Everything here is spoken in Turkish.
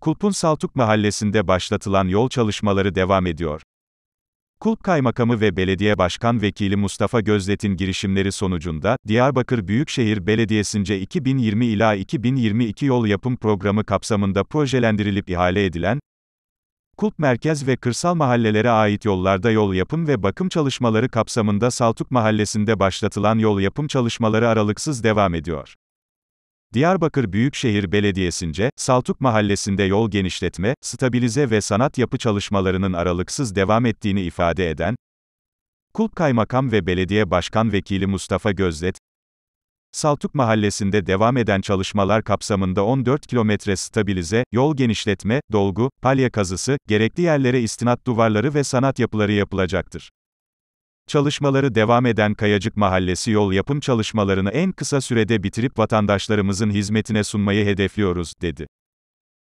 Kulp'un Saltuk mahallesinde başlatılan yol çalışmaları devam ediyor. Kulp Kaymakamı ve Belediye Başkan Vekili Mustafa Gözdet'in girişimleri sonucunda, Diyarbakır Büyükşehir Belediyesi'nce 2020 ila 2022 yol yapım programı kapsamında projelendirilip ihale edilen, Kulp merkez ve kırsal mahallelere ait yollarda yol yapım ve bakım çalışmaları kapsamında Saltuk Mahallesi'nde başlatılan yol yapım çalışmaları aralıksız devam ediyor. Diyarbakır Büyükşehir Belediyesi'nce, Saltuk Mahallesi'nde yol genişletme, stabilize ve sanat yapı çalışmalarının aralıksız devam ettiğini ifade eden, Kulp Kaymakam ve Belediye Başkan Vekili Mustafa Gözdet, Saltuk Mahallesi'nde devam eden çalışmalar kapsamında 14 kilometre stabilize, yol genişletme, dolgu, palya kazısı, gerekli yerlere istinat duvarları ve sanat yapıları yapılacaktır. Çalışmaları devam eden Kayacık Mahallesi yol yapım çalışmalarını en kısa sürede bitirip vatandaşlarımızın hizmetine sunmayı hedefliyoruz, dedi.